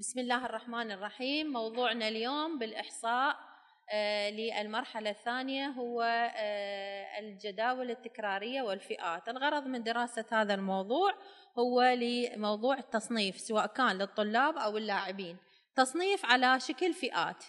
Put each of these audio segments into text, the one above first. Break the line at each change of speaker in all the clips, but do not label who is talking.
بسم الله الرحمن الرحيم موضوعنا اليوم بالإحصاء آه، للمرحلة الثانية هو آه، الجداول التكرارية والفئات الغرض من دراسة هذا الموضوع هو لموضوع التصنيف سواء كان للطلاب أو اللاعبين تصنيف على شكل فئات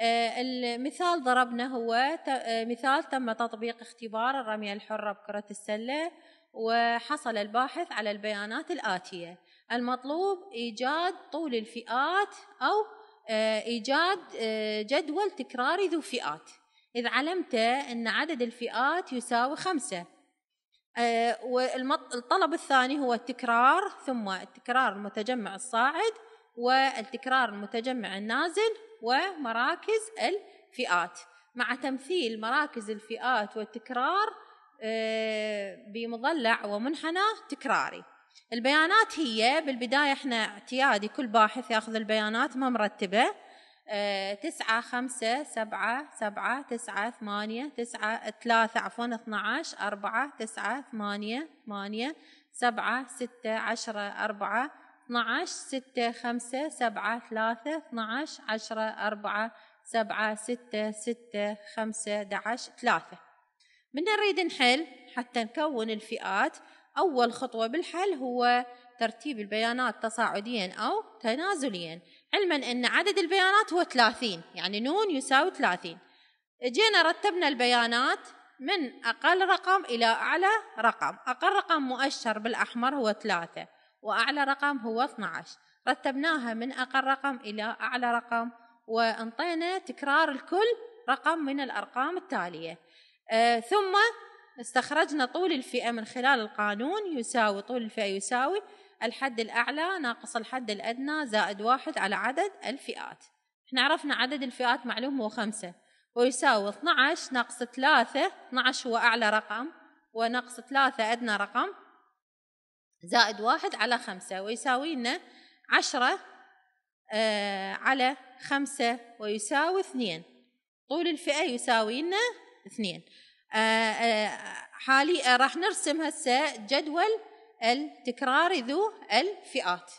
آه، المثال ضربنا هو مثال تم تطبيق اختبار الرمية الحرة بكرة السلة وحصل الباحث على البيانات الآتية المطلوب إيجاد طول الفئات أو آه، إيجاد آه، جدول تكراري ذو فئات إذ علمت أن عدد الفئات يساوي خمسة آه، والطلب الثاني هو التكرار ثم التكرار المتجمع الصاعد والتكرار المتجمع النازل ومراكز الفئات مع تمثيل مراكز الفئات والتكرار بمضلع ومنحنى تكراري البيانات هي بالبداية احنا اعتيادي كل باحث ياخذ البيانات ما مرتبة اه تسعة خمسة سبعة سبعة تسعة ثمانية تسعة ثلاثة عفوا اثنى عشر أربعة تسعة ثمانية ثمانية سبعة ستة عشرة أربعة اثنى عشر ستة خمسة سبعة ثلاثة اثنى عشر عشرة أربعة سبعة ستة ستة خمسة دعش ثلاثة من نريد نحل حتى نكون الفئات أول خطوة بالحل هو ترتيب البيانات تصاعديا أو تنازليا علما أن عدد البيانات هو 30 يعني نون يساوي 30 جينا رتبنا البيانات من أقل رقم إلى أعلى رقم أقل رقم مؤشر بالأحمر هو 3 وأعلى رقم هو 12 رتبناها من أقل رقم إلى أعلى رقم وانطينا تكرار الكل رقم من الأرقام التالية آه ثم استخرجنا طول الفئة من خلال القانون يساوي طول الفئة يساوي الحد الأعلى ناقص الحد الأدنى زائد واحد على عدد الفئات احنا عرفنا عدد الفئات معلوم هو خمسة ويساوي 12 ناقص 3 12 هو أعلى رقم وناقص 3 أدنى رقم زائد واحد على خمسة ويساوي لنا عشرة آه على خمسة ويساوي اثنين طول الفئة يساوي لنا اثنين آه، آه، حالي آه، راح نرسم هسه جدول التكرار ذو الفئات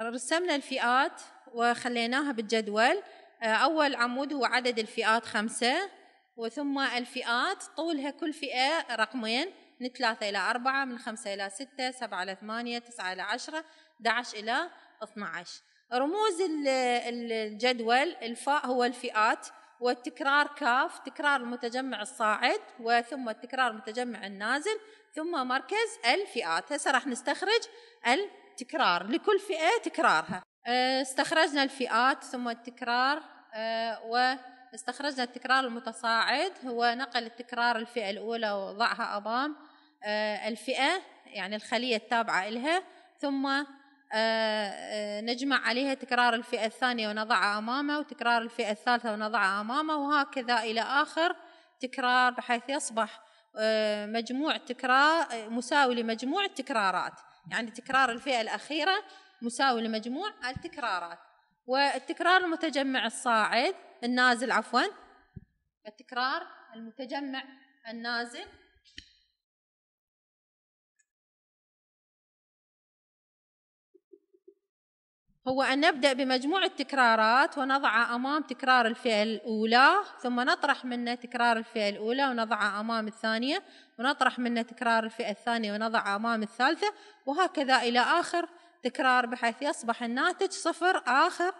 رسمنا الفئات وخليناها بالجدول آه، أول عمود هو عدد الفئات خمسة وثم الفئات طولها كل فئة رقمين من ثلاثة إلى أربعة من خمسة إلى ستة سبعة إلى ثمانية تسعة إلى عشرة 11 إلى 12 رموز الجدول الفاء هو الفئات والتكرار كاف تكرار المتجمع الصاعد وثم التكرار المتجمع النازل ثم مركز الفئات هسه راح نستخرج تكرار لكل فئة تكرارها آه، استخرجنا الفئات ثم التكرار آه، واستخرجنا التكرار المتصاعد هو نقل التكرار الفئة الأولى ووضعها أمام آه، الفئة يعني الخلية التابعة إلها ثم نجمع عليها تكرار الفئة الثانية ونضعها أمامه وتكرار الفئة الثالثة ونضعها أمامه وهكذا إلى آخر تكرار بحيث يصبح مجموع تكرار مساوي لمجموع التكرارات يعني تكرار الفئة الأخيرة مساوي لمجموع التكرارات والتكرار المتجمع الصاعد النازل عفوا التكرار المتجمع النازل هو أن نبدأ بمجموعة تكرارات ونضعها أمام تكرار الفئة الأولى ثم نطرح منه تكرار الفئة الأولى ونضعها أمام الثانية ونطرح منه تكرار الفئة الثانية ونضعها أمام الثالثة وهكذا إلى آخر تكرار بحيث يصبح الناتج صفر آخر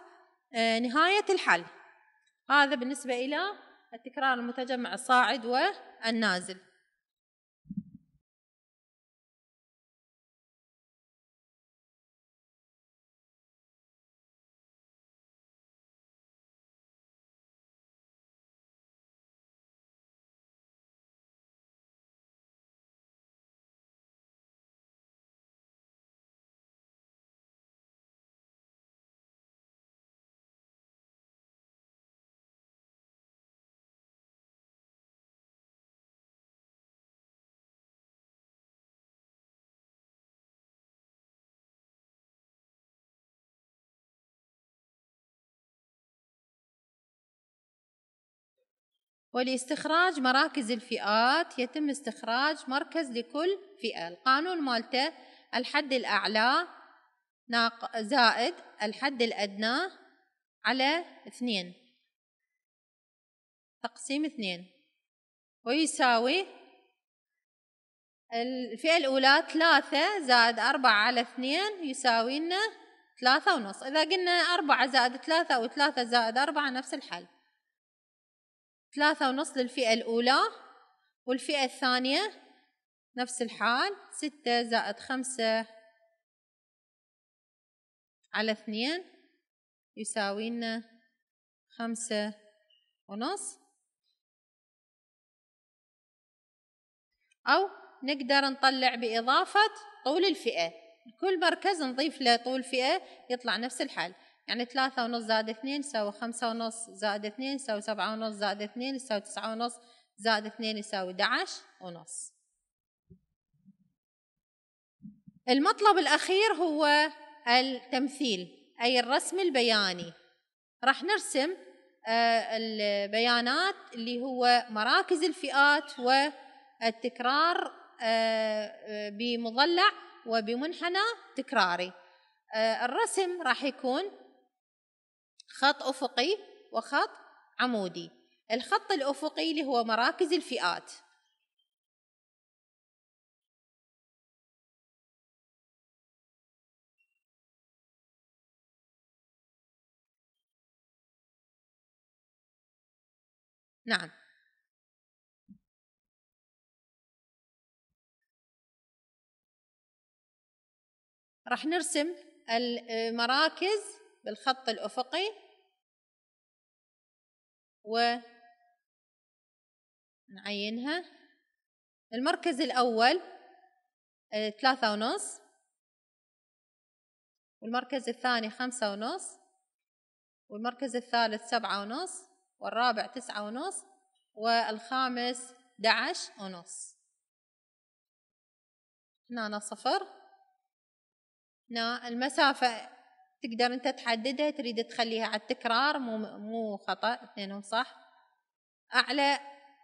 آه، نهاية الحل هذا بالنسبة إلى التكرار المتجمع الصاعد والنازل ولاستخراج مراكز الفئات يتم استخراج مركز لكل فئة القانون مالته الحد الأعلى ناق زائد الحد الأدنى على اثنين تقسيم اثنين ويساوي الفئة الأولى ثلاثة زائد أربعة على اثنين يساوي لنا ثلاثة ونص إذا قلنا أربعة زائد ثلاثة أو ثلاثة زائد أربعة نفس الحل ثلاثة ونص للفئة الأولى والفئة الثانية نفس الحال ستة زائد خمسة على اثنين
يساوي لنا خمسة ونص
أو نقدر نطلع بإضافة طول الفئة كل مركز نضيف له طول فئة يطلع نفس الحل يعني ثلاثة ونص زائد اثنين يساوي خمسة ونص زائد اثنين يساوي سبعة ونص زائد اثنين يساوي تسعة ونص زائد اثنين يساوي دعش ونص المطلب الأخير هو التمثيل أي الرسم البياني راح نرسم آه، البيانات اللي هو مراكز الفئات والتكرار آه، بمضلع وبمنحنى تكراري آه، الرسم راح يكون خط أفقي وخط عمودي الخط الأفقي اللي هو مراكز
الفئات نعم راح نرسم المراكز آه، بالخط الأفقي ونعينها
المركز الأول آه، ثلاثة ونص والمركز الثاني خمسة ونص والمركز الثالث سبعة ونص والرابع تسعة ونص والخامس دعش ونص هنا صفر هنا المسافة تقدر انت تحددها تريد تخليها على التكرار مو مو خطا اثنين صح اعلى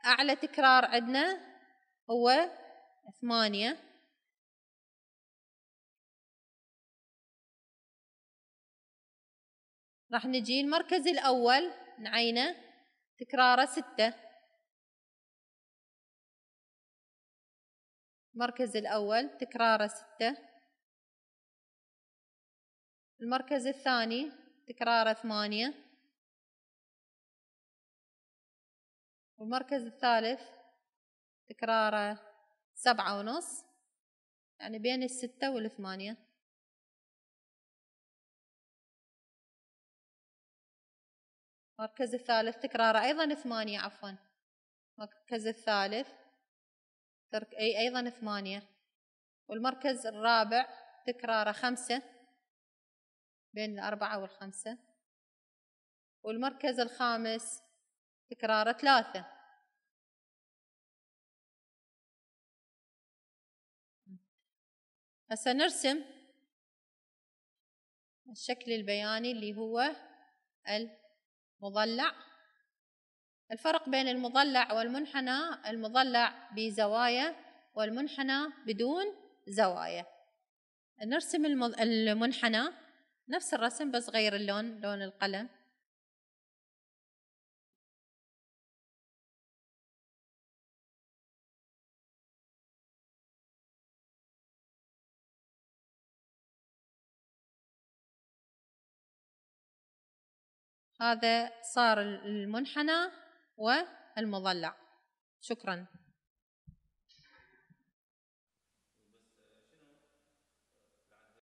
اعلى تكرار عندنا هو ثمانية
راح نجي المركز الاول نعينه تكراره ستة المركز الاول تكراره ستة المركز الثاني تكراره ثمانية والمركز الثالث تكراره سبعة ونص يعني بين الستة والثمانية
المركز الثالث تكراره أيضا ثمانية عفوا المركز الثالث ترك أي أيضا ثمانية والمركز الرابع تكراره خمسة بين الأربعة والخمسة والمركز الخامس تكرار ثلاثة هسه نرسم الشكل البياني اللي هو المضلع الفرق بين المضلع والمنحنى المضلع بزوايا والمنحنى بدون زوايا نرسم المنحنى نفس الرسم بس غير اللون لون القلم هذا صار المنحنى والمضلع شكراً